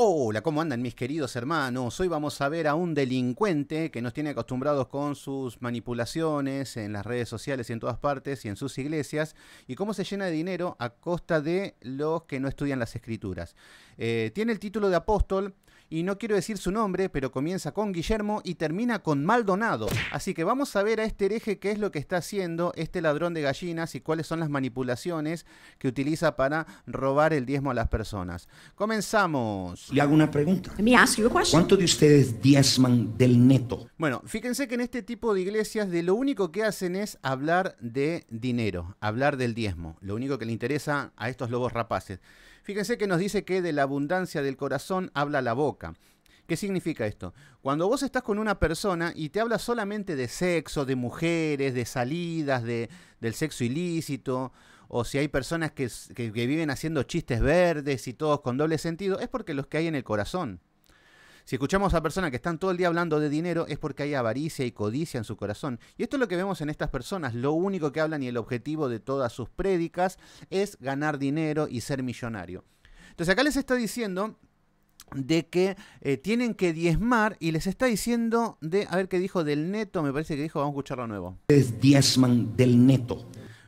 Hola, ¿cómo andan mis queridos hermanos? Hoy vamos a ver a un delincuente que nos tiene acostumbrados con sus manipulaciones en las redes sociales y en todas partes y en sus iglesias y cómo se llena de dinero a costa de los que no estudian las escrituras. Eh, tiene el título de apóstol, y no quiero decir su nombre, pero comienza con Guillermo y termina con Maldonado. Así que vamos a ver a este hereje qué es lo que está haciendo este ladrón de gallinas y cuáles son las manipulaciones que utiliza para robar el diezmo a las personas. Comenzamos. Le hago una pregunta. ¿Cuánto de ustedes diezman del neto? Bueno, fíjense que en este tipo de iglesias de lo único que hacen es hablar de dinero, hablar del diezmo, lo único que le interesa a estos lobos rapaces. Fíjense que nos dice que de la abundancia del corazón habla la boca. ¿Qué significa esto? Cuando vos estás con una persona y te habla solamente de sexo, de mujeres, de salidas, de, del sexo ilícito, o si hay personas que, que viven haciendo chistes verdes y todos con doble sentido, es porque los que hay en el corazón. Si escuchamos a personas que están todo el día hablando de dinero es porque hay avaricia y codicia en su corazón. Y esto es lo que vemos en estas personas. Lo único que hablan y el objetivo de todas sus prédicas es ganar dinero y ser millonario. Entonces acá les está diciendo de que eh, tienen que diezmar y les está diciendo de, a ver qué dijo del neto, me parece que dijo, vamos a escucharlo nuevo. Es diezman del neto.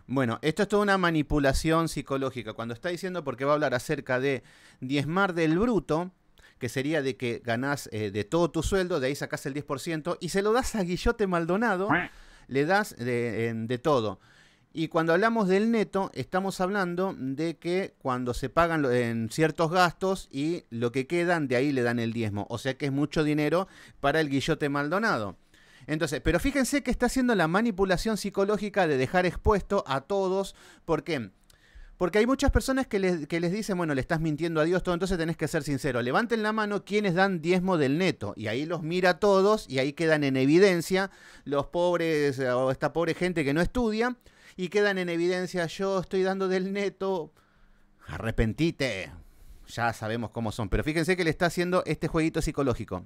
Bueno, esto es toda una manipulación psicológica. Cuando está diciendo porque va a hablar acerca de diezmar del bruto, que sería de que ganás eh, de todo tu sueldo, de ahí sacás el 10% y se lo das a Guillote Maldonado, le das de, todo. Y cuando hablamos del neto, estamos hablando de que cuando se pagan en ciertos gastos y lo que quedan, de ahí le dan el diezmo. O sea que es mucho dinero para el Guillote Maldonado. Entonces, pero fíjense que está haciendo la manipulación psicológica de dejar expuesto a todos. ¿Por qué? Porque hay muchas personas que les, dicen, bueno, le estás mintiendo a Dios, todo, entonces tenés que ser sincero. Levanten la mano quienes dan diezmo del neto. Y ahí los mira todos y ahí quedan en evidencia los pobres eh, o esta pobre gente que no estudia y quedan en evidencia, yo estoy dando del neto, arrepentite. Ya sabemos cómo son. Pero fíjense que le está haciendo este jueguito psicológico.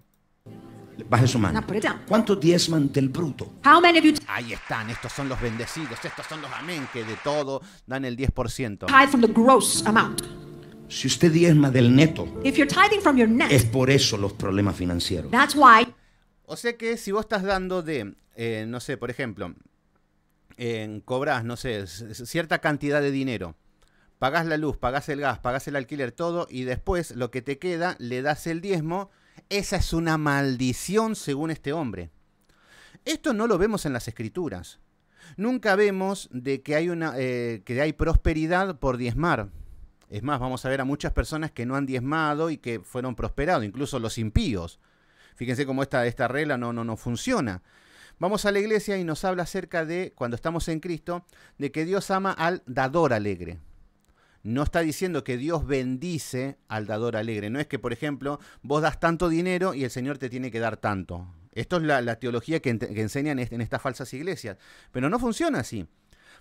Baje su mano. ¿Cuánto diezman del bruto? Ahí están, estos son los bendecidos, estos son los amén que de todo dan el 10%. Si usted diezma del neto, es por eso los problemas financieros. that's why O sea que si vos estás dando de, eh, no sé, por ejemplo, en cobras, no sé, cierta cantidad de dinero, pagás la luz, pagás el gas, pagás el alquiler, todo, y después lo que te queda, le das el diezmo esa es una maldición según este hombre. Esto no lo vemos en las escrituras. Nunca vemos de que hay, una, eh, que hay prosperidad por diezmar. Es más, vamos a ver a muchas personas que no han diezmado y que fueron prosperados, incluso los impíos. Fíjense cómo esta, esta regla no, no, no funciona. Vamos a la iglesia y nos habla acerca de, cuando estamos en Cristo, de que Dios ama al dador alegre no está diciendo que Dios bendice al dador alegre. No es que, por ejemplo, vos das tanto dinero y el Señor te tiene que dar tanto. Esto es la, teología que, enseñan en estas falsas iglesias. Pero no funciona así.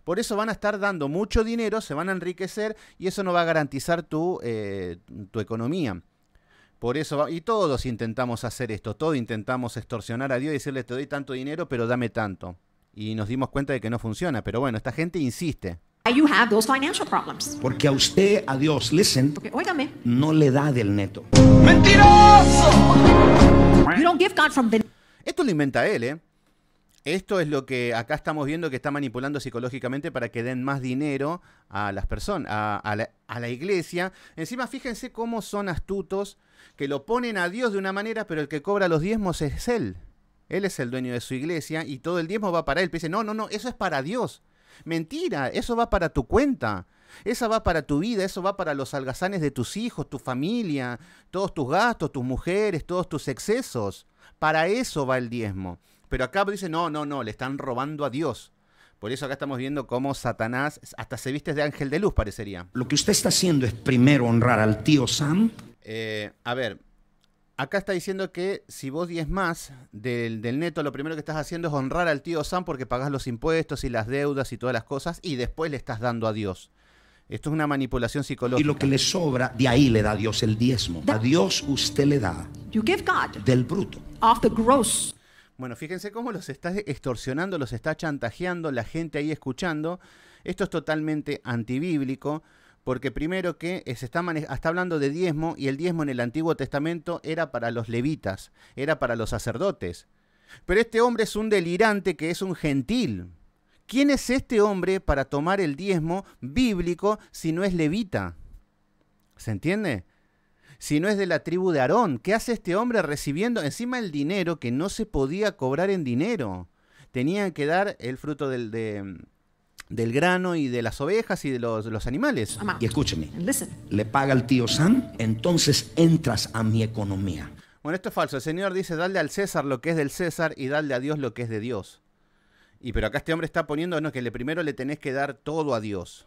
Por eso van a estar dando mucho dinero, se van a enriquecer y eso no va a garantizar tu, eh, tu economía. Por eso, y todos intentamos hacer esto, todos intentamos extorsionar a Dios y decirle te doy tanto dinero, pero dame tanto. Y nos dimos cuenta de que no funciona, pero bueno, esta gente insiste. Porque a usted, a Dios, listen, no le da del neto. ¡Mentiroso! Esto lo inventa él, ¿eh? Esto es lo que acá estamos viendo que está manipulando psicológicamente para que den más dinero a las personas, a, la, iglesia. Encima, fíjense cómo son astutos, que lo ponen a Dios de una manera, pero el que cobra los diezmos es él. Él es el dueño de su iglesia y todo el diezmo va para él. Pero dice, no, no, no, eso es para Dios. Mentira, eso va para tu cuenta. Esa va para tu vida, eso va para los algazanes de tus hijos, tu familia, todos tus gastos, tus mujeres, todos tus excesos. Para eso va el diezmo. Pero acá dice, no, no, no, le están robando a Dios. Por eso acá estamos viendo cómo Satanás hasta se viste de ángel de luz, parecería. Lo que usted está haciendo es primero honrar al tío Sam. Eh, a ver, Acá está diciendo que si vos más del, del neto, lo primero que estás haciendo es honrar al tío Sam porque pagás los impuestos y las deudas y todas las cosas y después le estás dando a Dios. Esto es una manipulación psicológica. Y lo que le sobra, de ahí le da a Dios el diezmo. A Dios usted le da del bruto. Bueno, fíjense cómo los está extorsionando, los está chantajeando, la gente ahí escuchando. Esto es totalmente antibíblico porque primero que eh, se está, hablando de diezmo y el diezmo en el Antiguo Testamento era para los levitas, era para los sacerdotes. Pero este hombre es un delirante que es un gentil. ¿Quién es este hombre para tomar el diezmo bíblico si no es levita? ¿Se entiende? Si no es de la tribu de Aarón, ¿qué hace este hombre recibiendo encima el dinero que no se podía cobrar en dinero? Tenían que dar el fruto del, de, del grano y de las ovejas y de los, animales. Y escúcheme, le paga el tío Sam, entonces entras a mi economía. Bueno, esto es falso. El Señor dice, dale al César lo que es del César y dale a Dios lo que es de Dios. Y pero acá este hombre está poniendo, no, que le, primero le tenés que dar todo a Dios.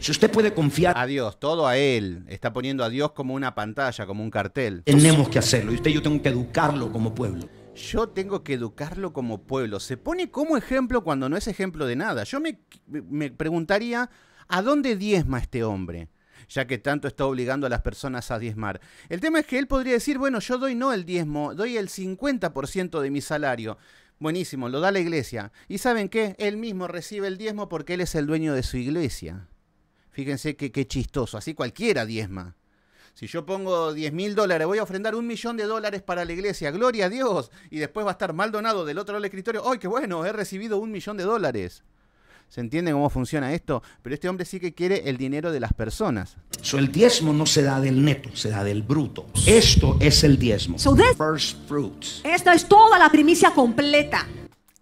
Si usted puede confiar a Dios, todo a Él, está poniendo a Dios como una pantalla, como un cartel. Tenemos que hacerlo y usted yo tengo que educarlo como pueblo yo tengo que educarlo como pueblo. Se pone como ejemplo cuando no es ejemplo de nada. Yo me, preguntaría, ¿a dónde diezma este hombre? ya que tanto está obligando a las personas a diezmar. El tema es que él podría decir, bueno, yo doy no el diezmo, doy el 50% de mi salario. Buenísimo, lo da la iglesia. ¿Y saben qué? Él mismo recibe el diezmo porque él es el dueño de su iglesia. Fíjense qué chistoso, así cualquiera diezma. Si yo pongo 10 mil dólares, voy a ofrendar un millón de dólares para la iglesia, gloria a Dios, y después va a estar Maldonado del otro lado del escritorio, ¡ay, qué bueno! He recibido un millón de dólares. ¿Se entiende cómo funciona esto? Pero este hombre sí que quiere el dinero de las personas. el diezmo no se da del neto, se da del bruto. Esto es el diezmo. first fruits. Esta es toda la primicia completa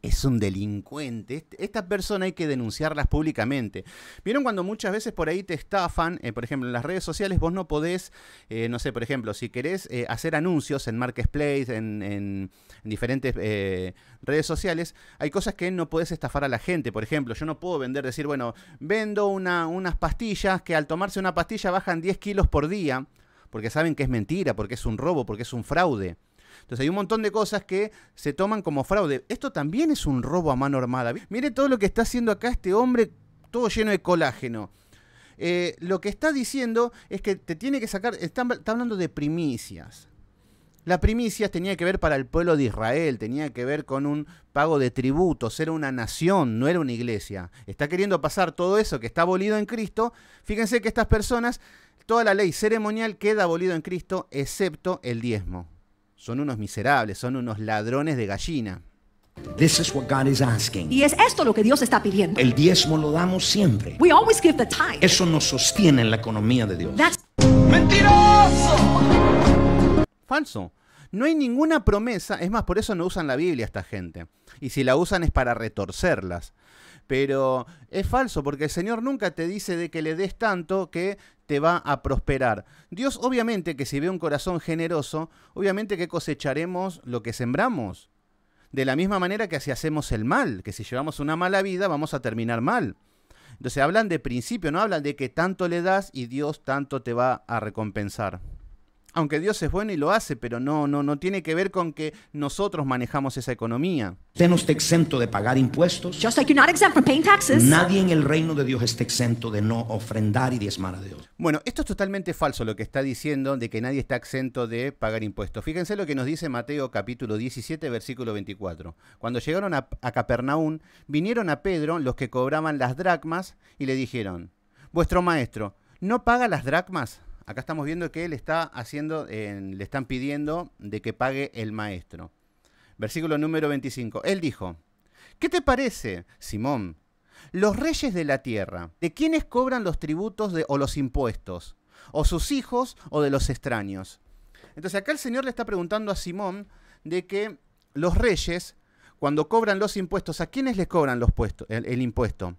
es un delincuente. Esta persona hay que denunciarlas públicamente. ¿Vieron cuando muchas veces por ahí te estafan? Eh, por ejemplo, en las redes sociales vos no podés, eh, no sé, por ejemplo, si querés eh, hacer anuncios en Marketplace, en, diferentes redes sociales, hay cosas que no podés estafar a la gente. Por ejemplo, yo no puedo vender, decir, bueno, vendo unas pastillas que al tomarse una pastilla bajan 10 kilos por día, porque saben que es mentira, porque es un robo, porque es un fraude. Entonces hay un montón de cosas que se toman como fraude. Esto también es un robo a mano armada. Mire todo lo que está haciendo acá este hombre, todo lleno de colágeno. Eh, lo que está diciendo es que te tiene que sacar, está, hablando de primicias. Las primicias tenía que ver para el pueblo de Israel, tenía que ver con un pago de tributos, era una nación, no era una iglesia. Está queriendo pasar todo eso que está abolido en Cristo. Fíjense que estas personas, toda la ley ceremonial queda abolido en Cristo, excepto el diezmo son unos miserables, son unos ladrones de gallina. This is Y es esto lo que Dios está pidiendo. El diezmo lo damos siempre. We always give the Eso nos sostiene en la economía de Dios. ¡Mentiroso! Falso. No hay ninguna promesa, es más, por eso no usan la Biblia esta gente. Y si la usan es para retorcerlas. Pero es falso, porque el Señor nunca te dice de que le des tanto que te va a prosperar. Dios obviamente que si ve un corazón generoso, obviamente que cosecharemos lo que sembramos. De la misma manera que si hacemos el mal, que si llevamos una mala vida vamos a terminar mal. Entonces hablan de principio, no hablan de que tanto le das y Dios tanto te va a recompensar aunque Dios es bueno y lo hace, pero no, no, no tiene que ver con que nosotros manejamos esa economía. Usted no está exento de pagar impuestos. Just like not exempt from paying taxes. Nadie en el reino de Dios está exento de no ofrendar y diezmar a Dios. Bueno, esto es totalmente falso lo que está diciendo de que nadie está exento de pagar impuestos. Fíjense lo que nos dice Mateo capítulo 17, versículo 24. Cuando llegaron a, a Capernaum, vinieron a Pedro los que cobraban las dracmas y le dijeron, vuestro maestro, ¿no paga las dracmas? acá estamos viendo que él está haciendo, le están pidiendo de que pague el maestro. Versículo número 25. Él dijo, ¿qué te parece, Simón? Los reyes de la tierra, ¿de quiénes cobran los tributos o los impuestos? ¿O sus hijos o de los extraños? Entonces acá el Señor le está preguntando a Simón de que los reyes, cuando cobran los impuestos, ¿a quiénes les cobran los puestos, el impuesto?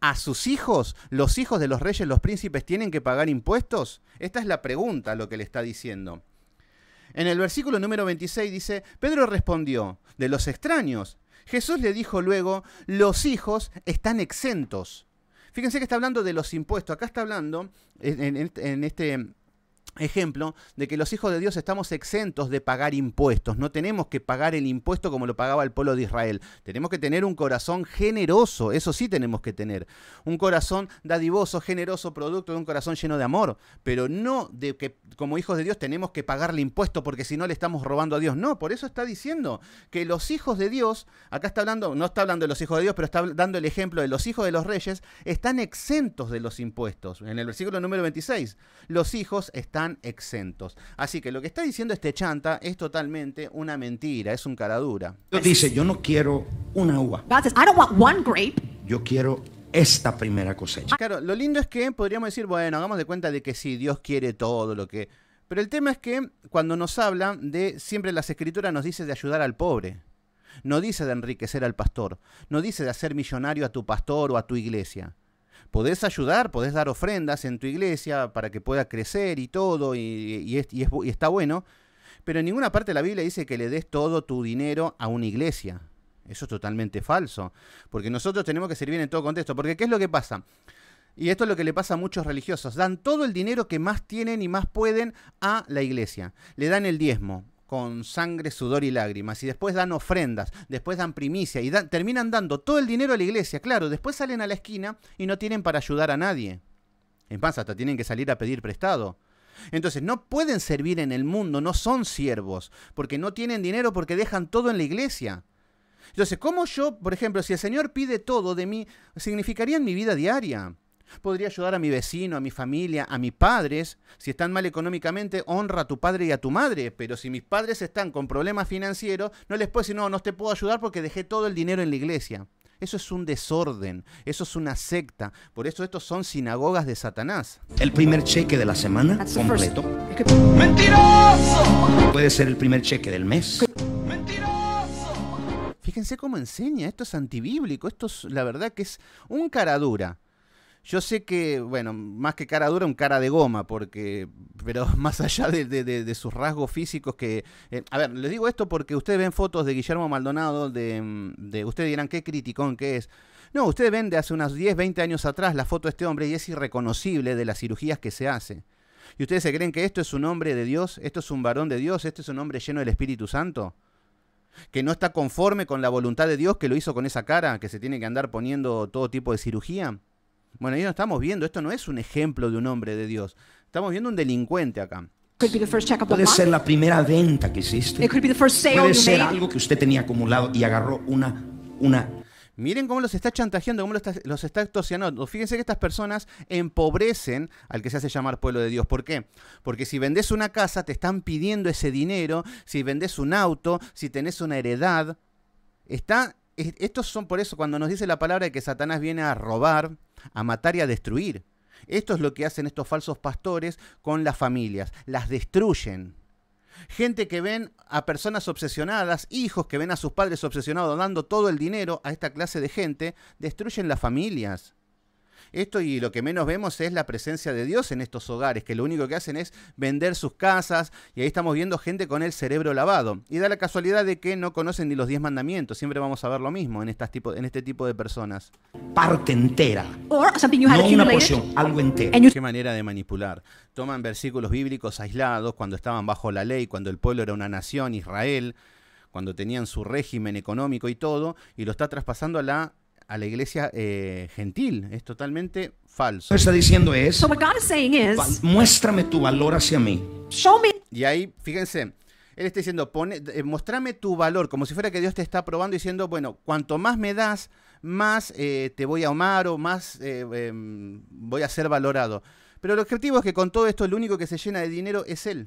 ¿A sus hijos, los hijos de los reyes, los príncipes, tienen que pagar impuestos? Esta es la pregunta, lo que le está diciendo. En el versículo número 26 dice, Pedro respondió, de los extraños. Jesús le dijo luego, los hijos están exentos. Fíjense que está hablando de los impuestos. Acá está hablando, en, en este ejemplo de que los hijos de Dios estamos exentos de pagar impuestos, no tenemos que pagar el impuesto como lo pagaba el pueblo de Israel, tenemos que tener un corazón generoso, eso sí tenemos que tener, un corazón dadivoso, generoso, producto de un corazón lleno de amor, pero no de que como hijos de Dios tenemos que pagarle impuesto porque si no le estamos robando a Dios, no, por eso está diciendo que los hijos de Dios, acá está hablando, no está hablando de los hijos de Dios, pero está dando el ejemplo de los hijos de los reyes, están exentos de los impuestos, en el versículo número 26, los hijos están exentos. Así que lo que está diciendo este chanta es totalmente una mentira, es un caradura. Dice, yo no quiero una uva. one Yo quiero esta primera cosecha. Claro, lo lindo es que podríamos decir, bueno, hagamos de cuenta de que si Dios quiere todo lo que... Pero el tema es que cuando nos hablan de, siempre las escrituras nos dice de ayudar al pobre. No dice de enriquecer al pastor, no dice de hacer millonario a tu pastor o a tu iglesia. Podés ayudar, podés dar ofrendas en tu iglesia para que pueda crecer y todo, y, está bueno, pero en ninguna parte de la Biblia dice que le des todo tu dinero a una iglesia. Eso es totalmente falso, porque nosotros tenemos que servir en todo contexto, porque ¿qué es lo que pasa? Y esto es lo que le pasa a muchos religiosos. Dan todo el dinero que más tienen y más pueden a la iglesia. Le dan el diezmo, con sangre, sudor y lágrimas. Y después dan ofrendas, después dan primicia y terminan dando todo el dinero a la iglesia. Claro, después salen a la esquina y no tienen para ayudar a nadie. En paz, hasta tienen que salir a pedir prestado. Entonces, no pueden servir en el mundo, no son siervos, porque no tienen dinero, porque dejan todo en la iglesia. Entonces, ¿cómo yo, por ejemplo, si el Señor pide todo de mí, significaría en mi vida diaria? Podría ayudar a mi vecino, a mi familia, a mis padres. Si están mal económicamente, honra a tu padre y a tu madre. Pero si mis padres están con problemas financieros, no les puedo decir, no, no te puedo ayudar porque dejé todo el dinero en la iglesia. Eso es un desorden, eso es una secta. Por eso estos son sinagogas de Satanás. El primer cheque de la semana completo. ¡Mentiroso! Puede ser el primer cheque del mes. ¡Mentiroso! Fíjense cómo enseña, esto es antibíblico, esto es la verdad que es un caradura yo sé que, bueno, más que cara dura, un cara de goma, porque, pero más allá de, sus rasgos físicos que... Eh, a ver, les digo esto porque ustedes ven fotos de Guillermo Maldonado, de, mm, de ustedes dirán qué criticón que es. No, ustedes ven de hace unos 10, 20 años atrás la foto de este hombre y es irreconocible de las cirugías que se hace. ¿Y ustedes se creen que esto es un hombre de Dios? ¿Esto es un varón de Dios? ¿Esto es un hombre lleno del Espíritu Santo? ¿Que no está conforme con la voluntad de Dios que lo hizo con esa cara? ¿Que se tiene que andar poniendo todo tipo de cirugía? Bueno, ahí no estamos viendo, esto no es un ejemplo de un hombre de Dios. Estamos viendo un delincuente acá. Puede ser la primera venta que hiciste. Puede ser algo que usted tenía acumulado y agarró una, una Miren cómo los está chantajeando, cómo los está, los está extorsionando. Fíjense que estas personas empobrecen al que se hace llamar pueblo de Dios. ¿Por qué? Porque si vendes una casa, te están pidiendo ese dinero. Si vendes un auto, si tenés una heredad. Está, estos son por eso, cuando nos dice la palabra de que Satanás viene a robar, a matar y a destruir. Esto es lo que hacen estos falsos pastores con las familias, las destruyen. Gente que ven a personas obsesionadas, hijos que ven a sus padres obsesionados dando todo el dinero a esta clase de gente, destruyen las familias esto y lo que menos vemos es la presencia de Dios en estos hogares, que lo único que hacen es vender sus casas y ahí estamos viendo gente con el cerebro lavado. Y da la casualidad de que no conocen ni los diez mandamientos, siempre vamos a ver lo mismo en, estas en este tipo de personas. Parte entera. una porción, algo entero. Qué manera de manipular. Toman versículos bíblicos aislados cuando estaban bajo la ley, cuando el pueblo era una nación, Israel, cuando tenían su régimen económico y todo, y lo está traspasando a la a la iglesia eh, gentil. Es totalmente falso. Lo está diciendo es, muéstrame tu valor hacia mí. Y ahí, fíjense, él está diciendo, eh, muéstrame tu valor, como si fuera que Dios te está probando diciendo, bueno, cuanto más me das, más eh, te voy a amar o más em, voy a ser valorado. Pero el objetivo es que con todo esto, el único que se llena de dinero es él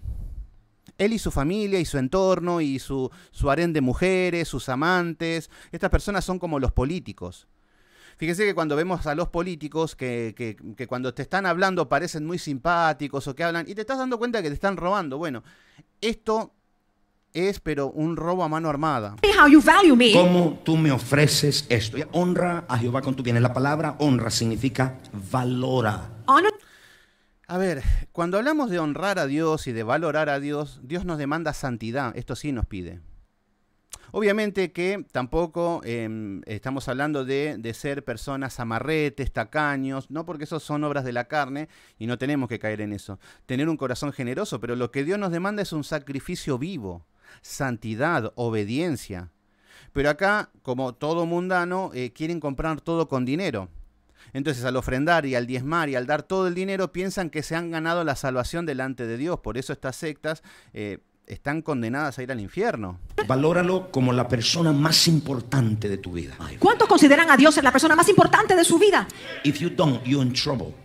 él y su familia y su entorno y su, su harén de mujeres, sus amantes, estas personas son como los políticos. Fíjense que cuando vemos a los políticos que, cuando te están hablando parecen muy simpáticos o que hablan y te estás dando cuenta que te están robando. Bueno, esto es pero un robo a mano armada. ¿Cómo tú me ofreces esto? Honra a Jehová con tu bien. La palabra honra significa valora. A ver, cuando hablamos de honrar a Dios y de valorar a Dios, Dios nos demanda santidad, esto sí nos pide. Obviamente que tampoco em, estamos hablando de, ser personas amarretes, tacaños, no porque eso son obras de la carne y no tenemos que caer en eso. Tener un corazón generoso, pero lo que Dios nos demanda es un sacrificio vivo, santidad, obediencia. Pero acá, como todo mundano, eh, quieren comprar todo con dinero. Entonces al ofrendar y al diezmar y al dar todo el dinero piensan que se han ganado la salvación delante de Dios. Por eso estas sectas... Eh, están condenadas a ir al infierno. Valóralo como la persona más importante de tu vida. ¿Cuántos consideran a Dios la persona más importante de su vida?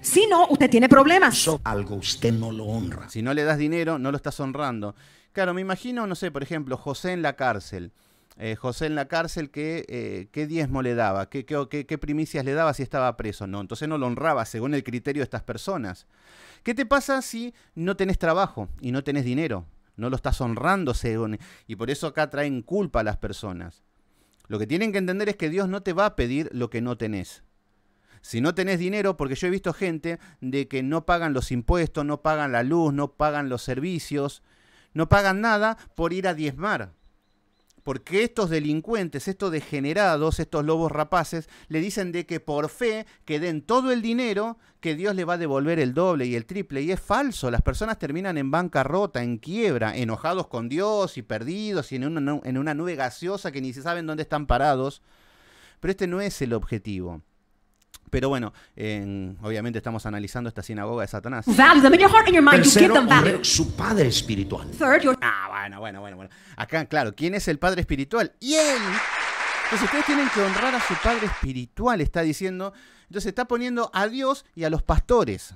Si no, usted tiene problemas. algo usted no lo honra. Si no le das dinero, no lo estás honrando. Claro, me imagino, no sé, por ejemplo, José en la cárcel. Eh, José en la cárcel, ¿qué, eh, diezmo le daba? ¿Qué, qué, primicias le daba si estaba preso? No, entonces no lo honraba según el criterio de estas personas. ¿Qué te pasa si no tenés trabajo y no tenés dinero? No lo estás honrando según... Y por eso acá traen culpa a las personas. Lo que tienen que entender es que Dios no te va a pedir lo que no tenés. Si no tenés dinero, porque yo he visto gente de que no pagan los impuestos, no pagan la luz, no pagan los servicios, no pagan nada por ir a diezmar porque estos delincuentes, estos degenerados, estos lobos rapaces, le dicen de que por fe que den todo el dinero, que Dios le va a devolver el doble y el triple, y es falso, las personas terminan en bancarrota, en quiebra, enojados con Dios y perdidos y en una, en una nube gaseosa que ni se saben dónde están parados, pero este no es el objetivo pero bueno, obviamente estamos analizando esta sinagoga de Satanás. su padre espiritual. Ah, bueno, bueno, bueno, bueno. Acá, claro, ¿quién es el padre espiritual? Y él. Entonces ustedes tienen que honrar a su padre espiritual, está diciendo. Entonces está poniendo a Dios y a los pastores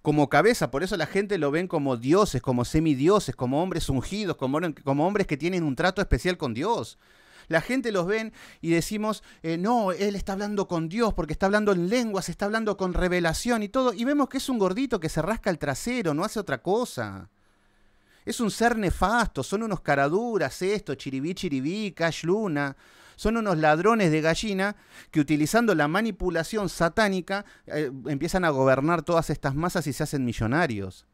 como cabeza, por eso la gente lo ven como dioses, como semidioses, como hombres ungidos, como hombres que tienen un trato especial con Dios la gente los ven y decimos, eh, no, él está hablando con Dios porque está hablando en lenguas, está hablando con revelación y todo, y vemos que es un gordito que se rasca el trasero, no hace otra cosa. Es un ser nefasto, son unos caraduras, esto, chiribí, chiribí, cash luna son unos ladrones de gallina que utilizando la manipulación satánica eh, empiezan a gobernar todas estas masas y se hacen millonarios.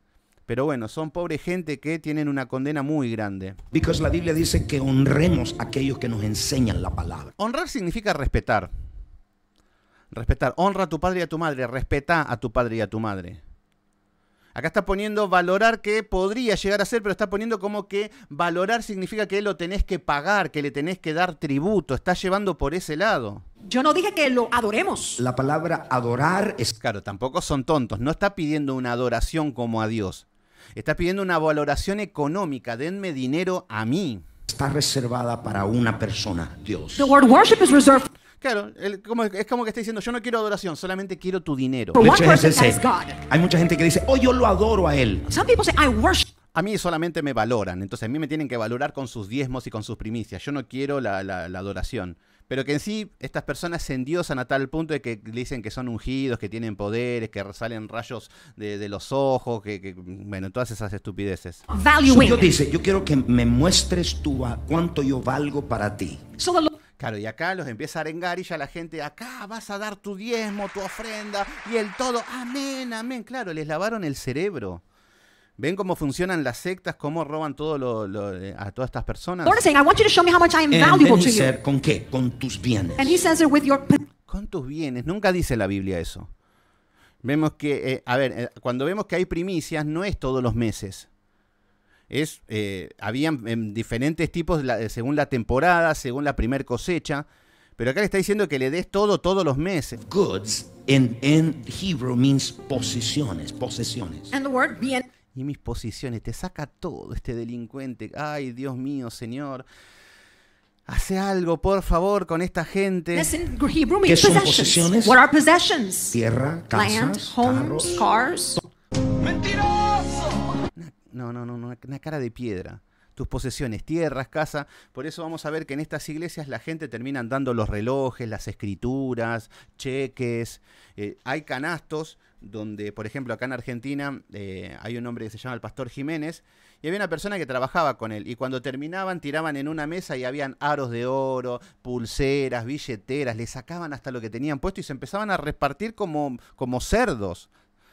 Pero bueno, son pobres gente que tienen una condena muy grande. Because la Biblia dice que honremos a aquellos que nos enseñan la palabra. Honrar significa respetar. Respetar. Honra a tu padre y a tu madre. Respeta a tu padre y a tu madre. Acá está poniendo valorar que podría llegar a ser, pero está poniendo como que valorar significa que lo tenés que pagar, que le tenés que dar tributo. Está llevando por ese lado. Yo no dije que lo adoremos. La palabra adorar es... Claro, tampoco son tontos. No está pidiendo una adoración como a Dios. Estás pidiendo una valoración económica, denme dinero a mí. Está reservada para una persona, Dios. Claro, es como que está diciendo, yo no quiero adoración, solamente quiero tu dinero. Hay mucha gente que dice, oh, yo lo adoro a él. I worship a mí solamente me valoran, entonces a mí me tienen que valorar con sus diezmos y con sus primicias. Yo no quiero la, la adoración pero que en sí estas personas se endiosan a tal punto de que dicen que son ungidos, que tienen poderes, que salen rayos de, los ojos, que, bueno, todas esas estupideces. Yo dice, yo quiero que me muestres tú a cuánto yo valgo para ti. Claro, y acá los empieza a arengar y ya la gente, acá vas a dar tu diezmo, tu ofrenda y el todo, amén, amén. Claro, les lavaron el cerebro. ¿Ven cómo funcionan las sectas? ¿Cómo roban todo eh, a todas estas personas? ¿Con qué? Con tus bienes. Con tus bienes. Nunca dice la Biblia eso. Vemos que, eh, a ver, eh, cuando vemos que hay primicias, no es todos los meses. Es, habían em, diferentes tipos según la temporada, según la primer cosecha. Pero acá le está diciendo que le des todo todos los meses. Goods en Hebrew means posesiones, posesiones. And the word bien y mis posiciones. Te saca todo este delincuente. Ay, Dios mío, Señor. Hace algo, por favor, con esta gente. ¿Qué son posesiones? What are possessions? Tierra, casas, Land, homes, carros. cars. ¡Mentiroso! no, no, no, una cara de piedra posesiones, tierras, casa. Por eso vamos a ver que en estas iglesias la gente termina dando los relojes, las escrituras, cheques. Eh, hay canastos donde, por ejemplo, acá en Argentina eh, hay un hombre que se llama el pastor Jiménez y había una persona que trabajaba con él y cuando terminaban tiraban en una mesa y habían aros de oro, pulseras, billeteras, le sacaban hasta lo que tenían puesto y se empezaban a repartir como, como cerdos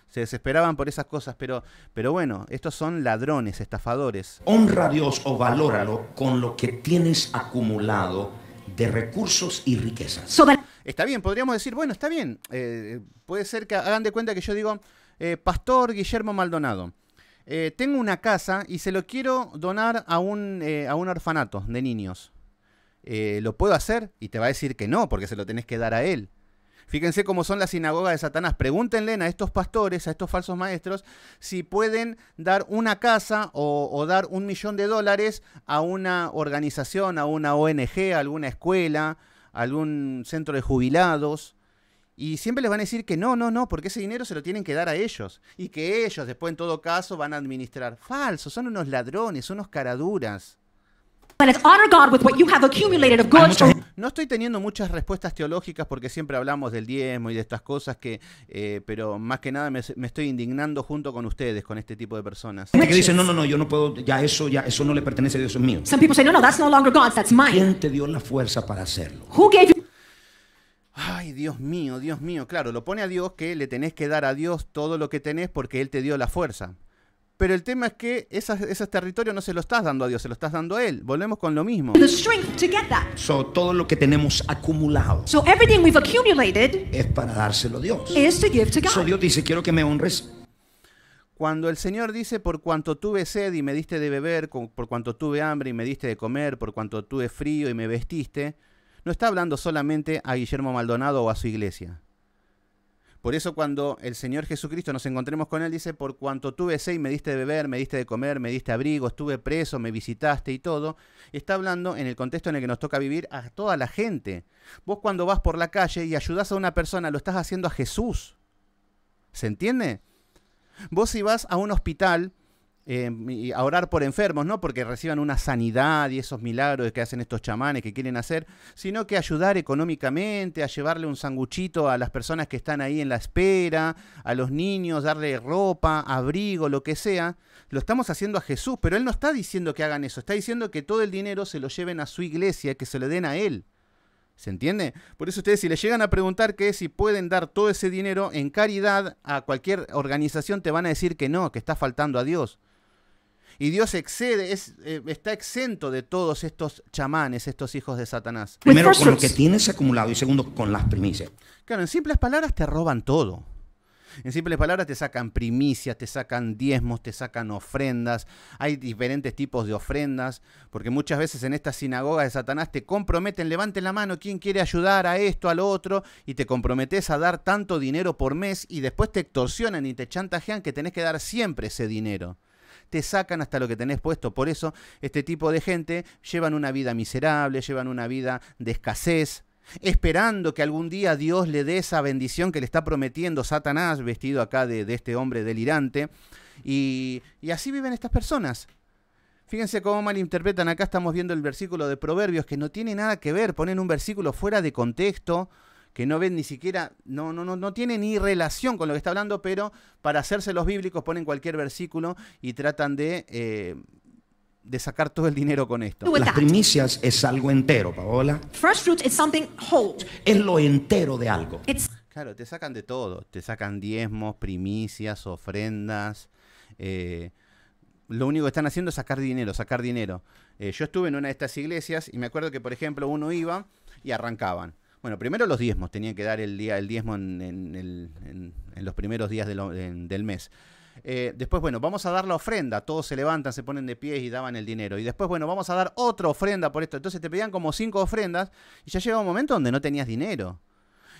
se desesperaban por esas cosas, pero, pero bueno, estos son ladrones, estafadores. Honra a Dios o valóralo con lo que tienes acumulado de recursos y riquezas. Está bien, podríamos decir, bueno, está bien. Eh, puede ser que hagan de cuenta que yo digo, eh, Pastor Guillermo Maldonado, eh, tengo una casa y se lo quiero donar a un, a un orfanato de niños. ¿Lo puedo hacer? Y te va a decir que no, porque se lo tenés que dar a él. Fíjense cómo son las sinagogas de Satanás. Pregúntenle a estos pastores, a estos falsos maestros, si pueden dar una casa o, dar un millón de dólares a una organización, a una ONG, a alguna escuela, a algún centro de jubilados. Y siempre les van a decir que no, no, no, porque ese dinero se lo tienen que dar a ellos. Y que ellos después en todo caso van a administrar. Falso, son unos ladrones, unos caraduras. No estoy teniendo muchas respuestas teológicas porque siempre hablamos del diezmo y de estas cosas que, eh, pero más que nada me, estoy indignando junto con ustedes, con este tipo de personas. que dice, no, no, no, yo no puedo, ya eso, ya eso no le pertenece a Dios, es mío. Some people say, no, no, that's no longer that's ¿Quién te dio la fuerza para hacerlo? Ay, Dios mío, Dios mío. Claro, lo pone a Dios que le tenés que dar a Dios todo lo que tenés porque Él te dio la fuerza. Pero el tema es que esas, esos territorios no se lo estás dando a Dios, se lo estás dando a Él. Volvemos con lo mismo. todo lo que tenemos acumulado es para dárselo a Dios. Dios dice, quiero que me honres. Cuando el Señor dice, por cuanto tuve sed y me diste de beber, por cuanto tuve hambre y me diste de comer, por cuanto tuve frío y me vestiste, no está hablando solamente a Guillermo Maldonado o a su iglesia por eso cuando el Señor Jesucristo nos encontremos con Él, dice, por cuanto tuve sed, me diste de beber, me diste de comer, me diste abrigo, estuve preso, me visitaste y todo, está hablando en el contexto en el que nos toca vivir a toda la gente. Vos cuando vas por la calle y ayudás a una persona, lo estás haciendo a Jesús. ¿Se entiende? Vos si vas a un hospital Em, y a orar por enfermos, no porque reciban una sanidad y esos milagros que hacen estos chamanes que quieren hacer, sino que ayudar económicamente, a llevarle un sanguchito a las personas que están ahí en la espera, a los niños, darle ropa, abrigo, lo que sea. Lo estamos haciendo a Jesús, pero Él no está diciendo que hagan eso, está diciendo que todo el dinero se lo lleven a su iglesia, que se lo den a Él. ¿Se entiende? Por eso ustedes si le llegan a preguntar qué es si pueden dar todo ese dinero en caridad a cualquier organización, te van a decir que no, que está faltando a Dios. Y Dios excede, eh, está exento de todos estos chamanes, estos hijos de Satanás. Primero, con lo que tienes acumulado y segundo, con las primicias. Claro, en simples palabras te roban todo. En simples palabras, te sacan primicias, te sacan diezmos, te sacan ofrendas. Hay diferentes tipos de ofrendas, porque muchas veces en esta sinagoga de Satanás te comprometen, levanten la mano, ¿quién quiere ayudar a esto, al otro? Y te comprometes a dar tanto dinero por mes y después te extorsionan y te chantajean que tenés que dar siempre ese dinero te sacan hasta lo que tenés puesto. Por eso este tipo de gente llevan una vida miserable, llevan una vida de escasez, esperando que algún día Dios le dé esa bendición que le está prometiendo Satanás, vestido acá de, este hombre delirante. Y, y así viven estas personas. Fíjense cómo malinterpretan. Acá estamos viendo el versículo de Proverbios que no tiene nada que ver. Ponen un versículo fuera de contexto que no ven ni siquiera, no, no, no, no tiene ni relación con lo que está hablando, pero para hacerse los bíblicos ponen cualquier versículo y tratan de, eh, de sacar todo el dinero con esto. Las primicias es algo entero, Paola. First fruit is something whole. Es lo entero de algo. Claro, te sacan de todo, te sacan diezmos, primicias, ofrendas. Eh, lo único que están haciendo es sacar dinero, sacar dinero. Eh, yo estuve en una de estas iglesias y me acuerdo que, por ejemplo, uno iba y arrancaban. Bueno, primero los diezmos, tenían que dar el día el diezmo en, los primeros días del, mes. Eh, después, bueno, vamos a dar la ofrenda. Todos se levantan, se ponen de pie y daban el dinero. Y después, bueno, vamos a dar otra ofrenda por esto. Entonces te pedían como cinco ofrendas y ya llegaba un momento donde no tenías dinero.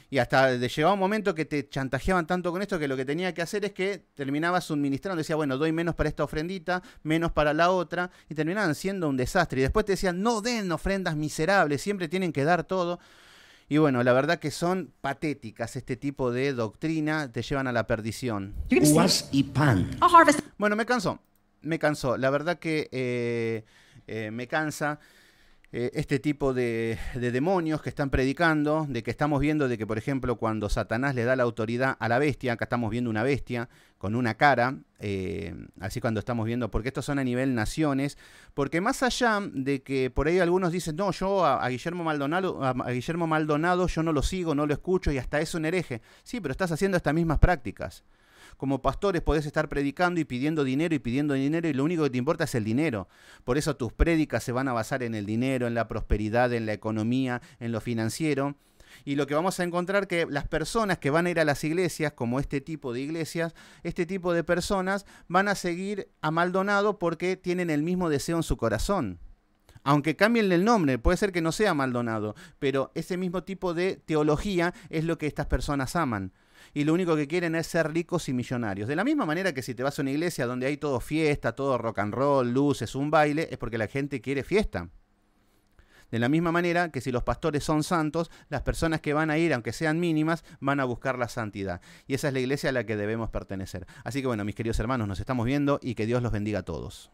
Y hasta llegaba un momento que te chantajeaban tanto con esto que lo que tenía que hacer es que terminabas suministrando. Decía, bueno, doy menos para esta ofrendita, menos para la otra. Y terminaban siendo un desastre. Y después te decían, no den ofrendas miserables, siempre tienen que dar todo. Y bueno, la verdad que son patéticas este tipo de doctrina, te llevan a la perdición. y pan. Bueno, me cansó, me cansó. La verdad que eh, eh, me cansa. Eh, este tipo de, demonios que están predicando, de que estamos viendo de que, por ejemplo, cuando Satanás le da la autoridad a la bestia, acá estamos viendo una bestia con una cara, eh, así cuando estamos viendo, porque estos son a nivel naciones, porque más allá de que por ahí algunos dicen, no, yo a, Guillermo, Maldonado, a, a Guillermo Maldonado yo no lo sigo, no lo escucho y hasta es un hereje. Sí, pero estás haciendo estas mismas prácticas como pastores podés estar predicando y pidiendo dinero y pidiendo dinero y lo único que te importa es el dinero. Por eso tus prédicas se van a basar en el dinero, en la prosperidad, en la economía, en lo financiero. Y lo que vamos a encontrar que las personas que van a ir a las iglesias, como este tipo de iglesias, este tipo de personas van a seguir a Maldonado porque tienen el mismo deseo en su corazón. Aunque cambien el nombre, puede ser que no sea Maldonado, pero ese mismo tipo de teología es lo que estas personas aman y lo único que quieren es ser ricos y millonarios. De la misma manera que si te vas a una iglesia donde hay todo fiesta, todo rock and roll, luces, un baile, es porque la gente quiere fiesta. De la misma manera que si los pastores son santos, las personas que van a ir, aunque sean mínimas, van a buscar la santidad. Y esa es la iglesia a la que debemos pertenecer. Así que bueno, mis queridos hermanos, nos estamos viendo y que Dios los bendiga a todos.